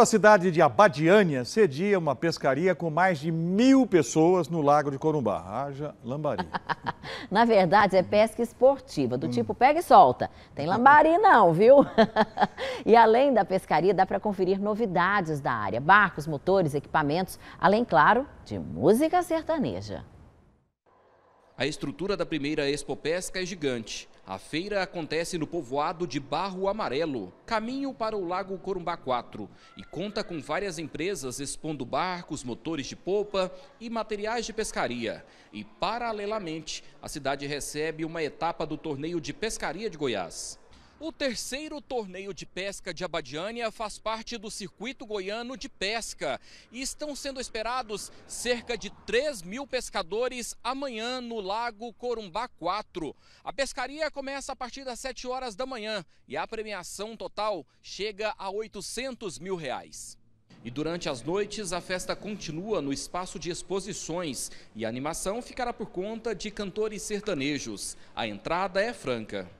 a cidade de Abadiânia cedia uma pescaria com mais de mil pessoas no Lago de Corumbá. Haja lambari. Na verdade, é pesca esportiva, do hum. tipo pega e solta. Tem lambari não, viu? e além da pescaria, dá para conferir novidades da área. Barcos, motores, equipamentos, além, claro, de música sertaneja. A estrutura da primeira Expo Pesca é gigante. A feira acontece no povoado de Barro Amarelo, caminho para o Lago Corumbá 4, e conta com várias empresas expondo barcos, motores de polpa e materiais de pescaria. E, paralelamente, a cidade recebe uma etapa do torneio de pescaria de Goiás. O terceiro torneio de pesca de Abadiânia faz parte do circuito goiano de pesca e estão sendo esperados cerca de 3 mil pescadores amanhã no Lago Corumbá 4. A pescaria começa a partir das 7 horas da manhã e a premiação total chega a 800 mil reais. E durante as noites, a festa continua no espaço de exposições e a animação ficará por conta de cantores sertanejos. A entrada é franca.